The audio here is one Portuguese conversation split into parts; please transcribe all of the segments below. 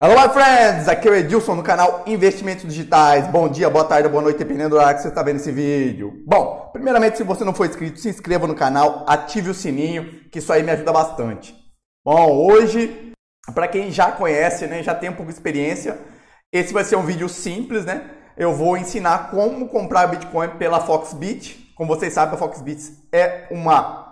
Alô, my friends! Aqui é o Edilson no canal Investimentos Digitais. Bom dia, boa tarde, boa noite, dependendo do horário que você está vendo esse vídeo. Bom, primeiramente, se você não for inscrito, se inscreva no canal, ative o sininho, que isso aí me ajuda bastante. Bom, hoje, para quem já conhece, né, já tem um pouco de experiência, esse vai ser um vídeo simples, né? Eu vou ensinar como comprar Bitcoin pela Foxbit. Como vocês sabem, a Foxbit é uma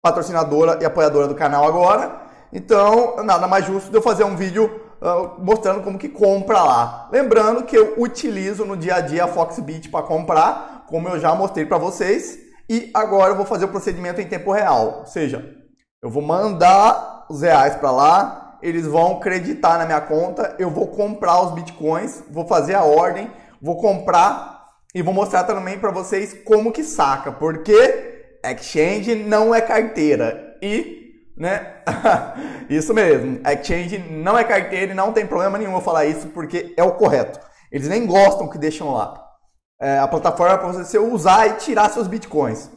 patrocinadora e apoiadora do canal agora. Então, nada mais justo de eu fazer um vídeo uh, mostrando como que compra lá. Lembrando que eu utilizo no dia a dia a Foxbit para comprar, como eu já mostrei para vocês, e agora eu vou fazer o procedimento em tempo real. Ou seja, eu vou mandar os reais para lá, eles vão creditar na minha conta, eu vou comprar os bitcoins, vou fazer a ordem, vou comprar e vou mostrar também para vocês como que saca, porque exchange não é carteira e né? isso mesmo. Exchange não é carteira e não tem problema nenhum eu falar isso porque é o correto. Eles nem gostam que deixam lá. É, a plataforma é para você usar e tirar seus bitcoins.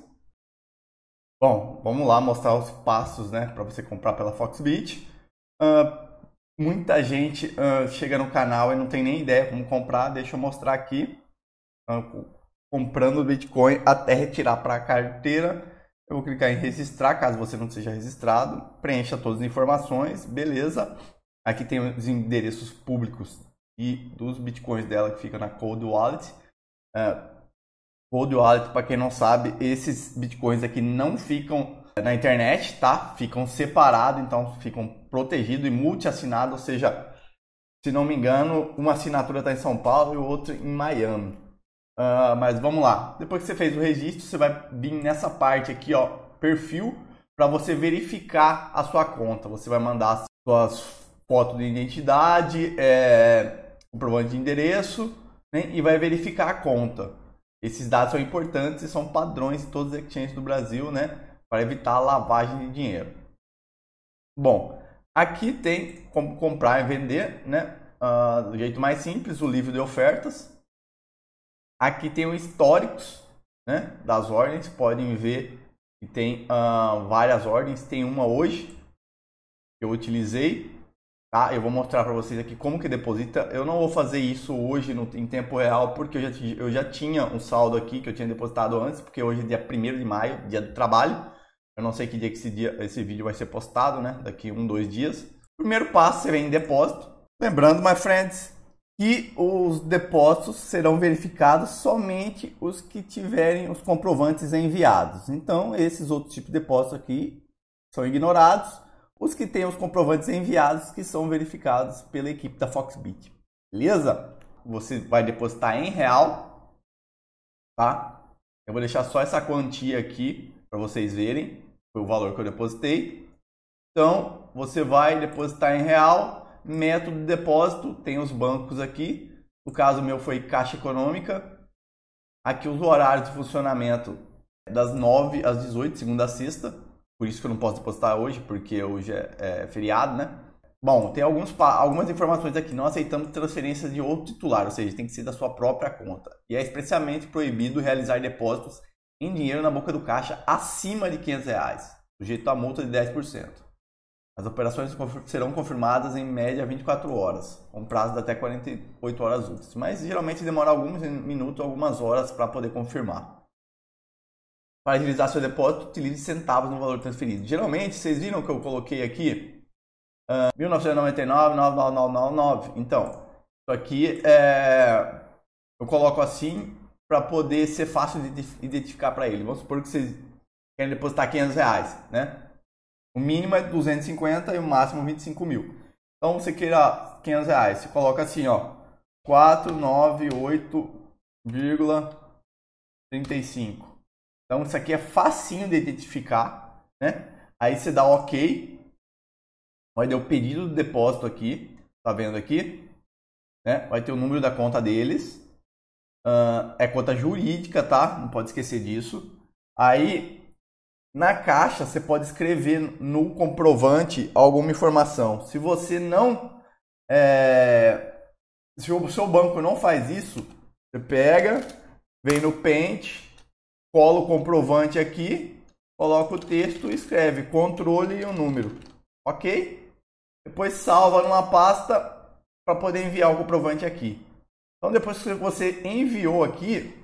Bom, vamos lá mostrar os passos, né, para você comprar pela Foxbit. Uh, muita gente uh, chega no canal e não tem nem ideia como comprar. Deixa eu mostrar aqui. Uh, comprando Bitcoin até retirar para a carteira eu vou clicar em registrar, caso você não seja registrado. Preencha todas as informações, beleza. Aqui tem os endereços públicos e dos bitcoins dela que fica na Cold Wallet. Uh, Cold Wallet, para quem não sabe, esses bitcoins aqui não ficam é, na internet, tá? Ficam separados, então ficam protegidos e multi-assinados, ou seja, se não me engano, uma assinatura está em São Paulo e outra em Miami. Ah, mas vamos lá. Depois que você fez o registro, você vai vir nessa parte aqui, ó, perfil, para você verificar a sua conta. Você vai mandar as suas fotos de identidade, é, comprovante de endereço, né, e vai verificar a conta. Esses dados são importantes e são padrões em todos os exchanges do Brasil, né, para evitar a lavagem de dinheiro. Bom, aqui tem como comprar e vender, né, uh, do jeito mais simples, o livro de ofertas Aqui tem o históricos né, das ordens, podem ver que tem uh, várias ordens, tem uma hoje que eu utilizei. Tá? Eu vou mostrar para vocês aqui como que deposita. Eu não vou fazer isso hoje no, em tempo real, porque eu já, eu já tinha um saldo aqui que eu tinha depositado antes, porque hoje é dia 1 de maio, dia do trabalho. Eu não sei que dia que esse, dia, esse vídeo vai ser postado, né? Daqui um, dois dias. Primeiro passo, você vem em depósito. Lembrando, my friends, que os depósitos serão verificados somente os que tiverem os comprovantes enviados. Então, esses outros tipos de depósitos aqui são ignorados. Os que têm os comprovantes enviados que são verificados pela equipe da Foxbit. Beleza? Você vai depositar em real, tá? Eu vou deixar só essa quantia aqui para vocês verem, foi o valor que eu depositei. Então, você vai depositar em real, método de depósito, tem os bancos aqui. No caso meu foi Caixa Econômica. Aqui os horários de funcionamento é das 9 às 18, segunda a sexta. Por isso que eu não posso depositar hoje, porque hoje é, é feriado, né? Bom, tem alguns, algumas informações aqui. Não aceitamos transferências de outro titular, ou seja, tem que ser da sua própria conta. E é expressamente proibido realizar depósitos em dinheiro na boca do caixa acima de 500 reais, sujeito a multa de 10%. As operações serão confirmadas em média 24 horas, com prazo de até 48 horas úteis, mas geralmente demora alguns minutos, algumas horas para poder confirmar. Para agilizar seu depósito, utilize centavos no valor transferido. Geralmente, vocês viram que eu coloquei aqui uh, ah, 1999, Então, isso aqui é, eu coloco assim para poder ser fácil de identificar para ele. Vamos supor que vocês querem depositar 500 reais, né? O mínimo é 250 e o máximo 25 mil. Então você queira 500 reais, você coloca assim, ó, 498,35. Então isso aqui é facinho de identificar, né? Aí você dá OK. Vai ter o pedido do depósito aqui, tá vendo aqui? Né? Vai ter o número da conta deles. Uh, é conta jurídica, tá? Não pode esquecer disso. Aí na caixa você pode escrever no comprovante alguma informação. Se você não. É, se o seu banco não faz isso, você pega, vem no Paint, cola o comprovante aqui, coloca o texto e escreve controle e o número. Ok? Depois salva numa pasta para poder enviar o comprovante aqui. Então depois que você enviou aqui,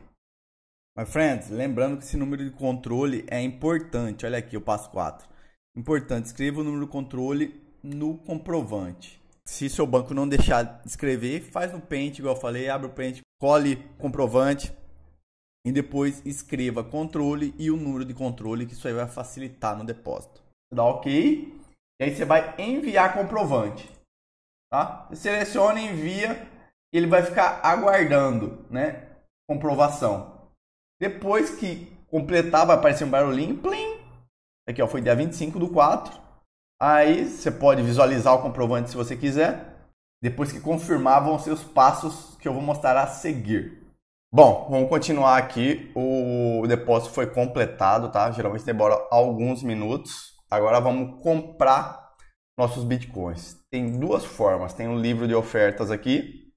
My friends, lembrando que esse número de controle é importante. Olha aqui eu passo 4. Importante, escreva o número de controle no comprovante. Se seu banco não deixar escrever, faz no Paint, igual eu falei, abre o Paint, colhe comprovante e depois escreva controle e o número de controle, que isso aí vai facilitar no depósito. Dá OK? E aí você vai enviar comprovante, tá? Seleciona, envia, ele vai ficar aguardando, né? Comprovação. Depois que completar, vai aparecer um barulhinho, plim. Aqui, ó, foi dia 25 do 4. Aí você pode visualizar o comprovante se você quiser. Depois que confirmar, vão ser os passos que eu vou mostrar a seguir. Bom, vamos continuar aqui. O depósito foi completado, tá? Geralmente demora alguns minutos. Agora vamos comprar nossos bitcoins. Tem duas formas. Tem um livro de ofertas aqui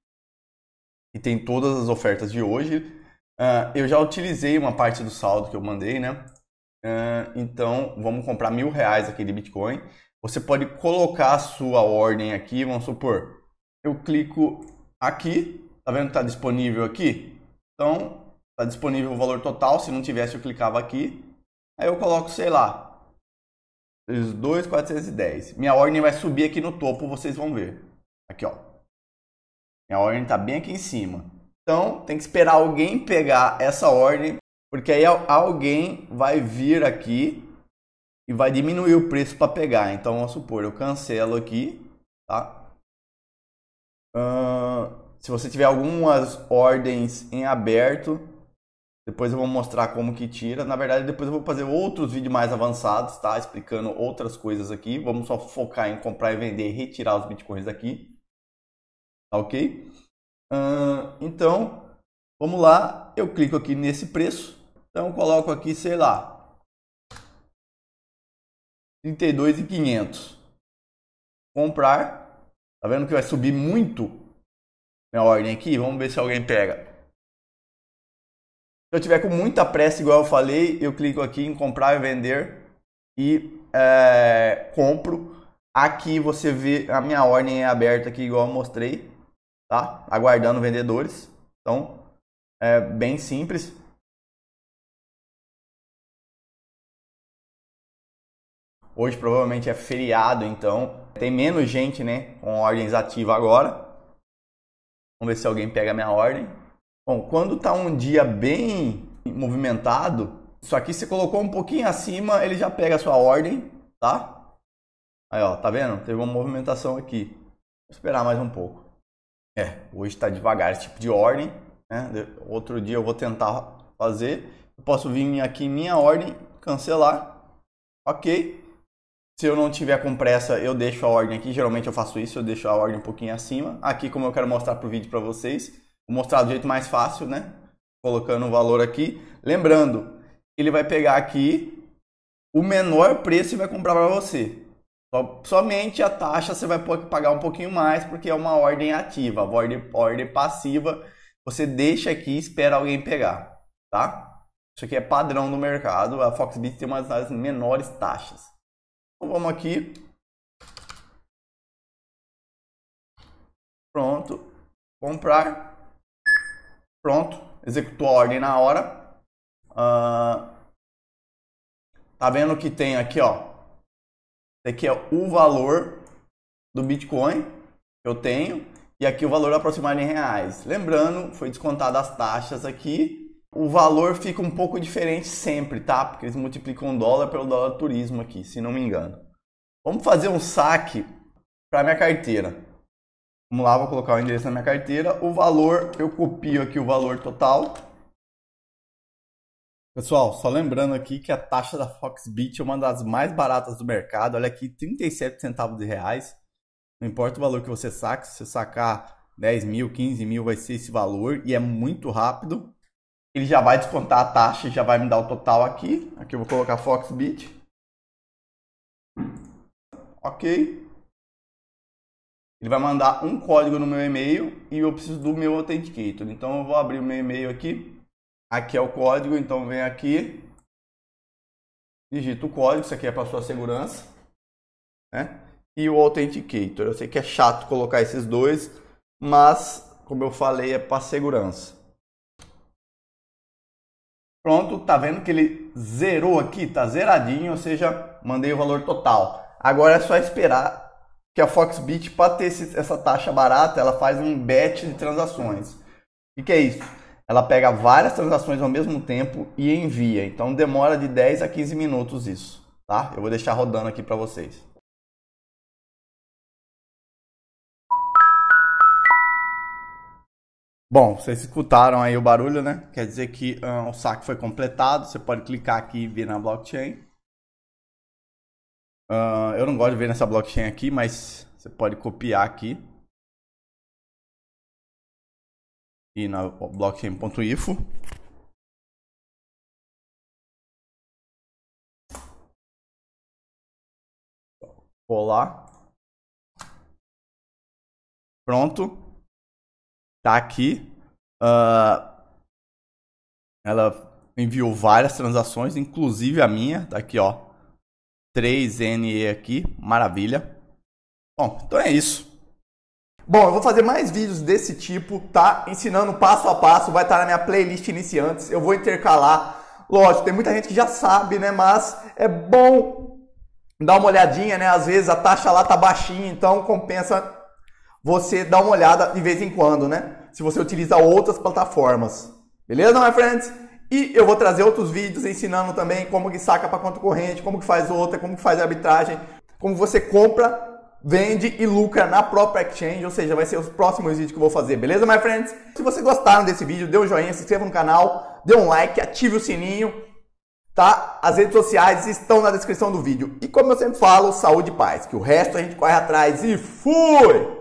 e tem todas as ofertas de hoje. Ah, eu já utilizei uma parte do saldo que eu mandei, né? Uh, então, vamos comprar mil reais aqui de Bitcoin. Você pode colocar a sua ordem aqui, vamos supor. Eu clico aqui, tá vendo que tá disponível aqui? Então, tá disponível o valor total, se não tivesse eu clicava aqui. Aí eu coloco, sei lá, 2,410. Minha ordem vai subir aqui no topo, vocês vão ver. Aqui, ó. Minha ordem tá bem aqui em cima. Então tem que esperar alguém pegar essa ordem, porque aí alguém vai vir aqui e vai diminuir o preço para pegar. Então vamos supor, eu cancelo aqui, tá? Uh, se você tiver algumas ordens em aberto, depois eu vou mostrar como que tira. Na verdade, depois eu vou fazer outros vídeos mais avançados, tá? Explicando outras coisas aqui. Vamos só focar em comprar e vender e retirar os bitcoins daqui. Tá ok? Uh, então, vamos lá, eu clico aqui nesse preço, então coloco aqui, sei lá, 32.500. Comprar, tá vendo que vai subir muito minha ordem aqui? Vamos ver se alguém pega. Se eu tiver com muita pressa, igual eu falei, eu clico aqui em comprar e vender e é, compro. Aqui você vê a minha ordem é aberta aqui, igual eu mostrei tá? Aguardando vendedores. Então, é bem simples. Hoje provavelmente é feriado, então tem menos gente, né, com ordens ativas agora. Vamos ver se alguém pega minha ordem. Bom, quando tá um dia bem movimentado, isso aqui você colocou um pouquinho acima, ele já pega a sua ordem, tá? Aí, ó, tá vendo? Teve uma movimentação aqui. Vou esperar mais um pouco. É, hoje está devagar esse tipo de ordem. Né? Outro dia eu vou tentar fazer. Eu posso vir aqui em minha ordem, cancelar. Ok. Se eu não tiver com pressa, eu deixo a ordem aqui. Geralmente eu faço isso, eu deixo a ordem um pouquinho acima. Aqui, como eu quero mostrar para o vídeo para vocês, vou mostrar do jeito mais fácil, né? Colocando o valor aqui. Lembrando, ele vai pegar aqui o menor preço e vai comprar para você. Somente a taxa você vai pagar um pouquinho mais, porque é uma ordem ativa. A ordem, ordem passiva, você deixa aqui e espera alguém pegar, tá? Isso aqui é padrão do mercado. A Foxbit tem uma das menores taxas. Então vamos aqui. Pronto. Comprar. Pronto. Executou a ordem na hora. Uh, tá vendo que tem aqui, ó aqui é o valor do Bitcoin que eu tenho e aqui o valor aproximado em reais. Lembrando, foi descontado as taxas aqui. O valor fica um pouco diferente sempre, tá? Porque eles multiplicam o dólar pelo dólar turismo aqui, se não me engano. Vamos fazer um saque para minha carteira. Vamos lá, vou colocar o endereço na minha carteira. O valor, eu copio aqui o valor total Pessoal, só lembrando aqui que a taxa da Foxbit é uma das mais baratas do mercado. Olha aqui, 37 centavos de reais. Não importa o valor que você saque, se você sacar 10 mil, 15 mil, vai ser esse valor e é muito rápido. Ele já vai descontar a taxa e já vai me dar o total aqui. Aqui eu vou colocar Foxbit. Ok. Ele vai mandar um código no meu e-mail e eu preciso do meu Authenticator. Então eu vou abrir o meu e-mail aqui. Aqui é o código, então vem aqui, digita o código, isso aqui é para sua segurança, né? E o Authenticator. Eu sei que é chato colocar esses dois, mas como eu falei, é para segurança. Pronto, tá vendo que ele zerou aqui, tá zeradinho, ou seja, mandei o valor total. Agora é só esperar que a Foxbit, para ter esse, essa taxa barata, ela faz um batch de transações. O que, que é isso? ela pega várias transações ao mesmo tempo e envia. Então demora de 10 a 15 minutos isso, tá? Eu vou deixar rodando aqui para vocês. Bom, vocês escutaram aí o barulho, né? Quer dizer que ah, o saque foi completado. Você pode clicar aqui e ver na blockchain. Uh, eu não gosto de ver nessa blockchain aqui, mas você pode copiar aqui e na blockchain.ifo Colar. Pronto. Tá aqui. Uh, ela enviou várias transações, inclusive a minha. Tá aqui, ó. 3NE aqui. Maravilha. Bom, então é isso. Bom, eu vou fazer mais vídeos desse tipo, tá? Ensinando passo a passo, vai estar na minha playlist iniciantes. Eu vou intercalar. Lógico, tem muita gente que já sabe, né? Mas é bom dar uma olhadinha, né? Às vezes a taxa lá tá baixinha, então compensa você dar uma olhada de vez em quando, né? Se você utiliza outras plataformas. Beleza, my friends? E eu vou trazer outros vídeos ensinando também como que saca para conta corrente, como que faz outra, como que faz arbitragem, como você compra vende e lucra na própria exchange, ou seja, vai ser os próximos vídeos que eu vou fazer, beleza, my friends? Se vocês gostaram desse vídeo, dê um joinha, se inscreva no canal, dê um like, ative o sininho, tá? As redes sociais estão na descrição do vídeo. E como eu sempre falo, saúde e paz, que o resto a gente corre atrás e fui!